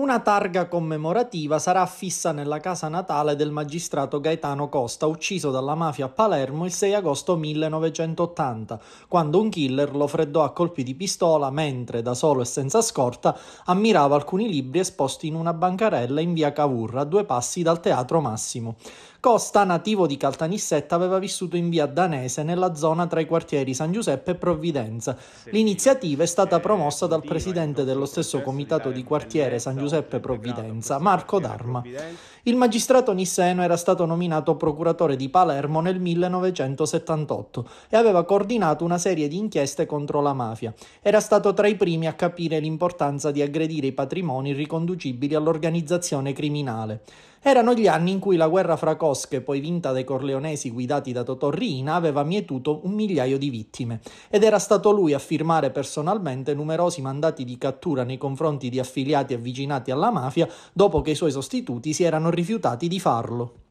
Una targa commemorativa sarà affissa nella casa natale del magistrato Gaetano Costa, ucciso dalla mafia a Palermo il 6 agosto 1980, quando un killer lo freddò a colpi di pistola mentre, da solo e senza scorta, ammirava alcuni libri esposti in una bancarella in via Cavour, a due passi dal Teatro Massimo. Costa, nativo di Caltanissetta, aveva vissuto in via Danese nella zona tra i quartieri San Giuseppe e Provvidenza. L'iniziativa è stata eh, promossa dal presidente dello stesso comitato di quartiere San Giuseppe Provvidenza, Marco D'Arma. Il magistrato nisseno era stato nominato procuratore di Palermo nel 1978 e aveva coordinato una serie di inchieste contro la mafia. Era stato tra i primi a capire l'importanza di aggredire i patrimoni riconducibili all'organizzazione criminale. Erano gli anni in cui la guerra fra Cosche, poi vinta dai corleonesi guidati da Totò Riina, aveva mietuto un migliaio di vittime ed era stato lui a firmare personalmente numerosi mandati di cattura nei confronti di affiliati avvicinati alla mafia dopo che i suoi sostituti si erano rifiutati di farlo.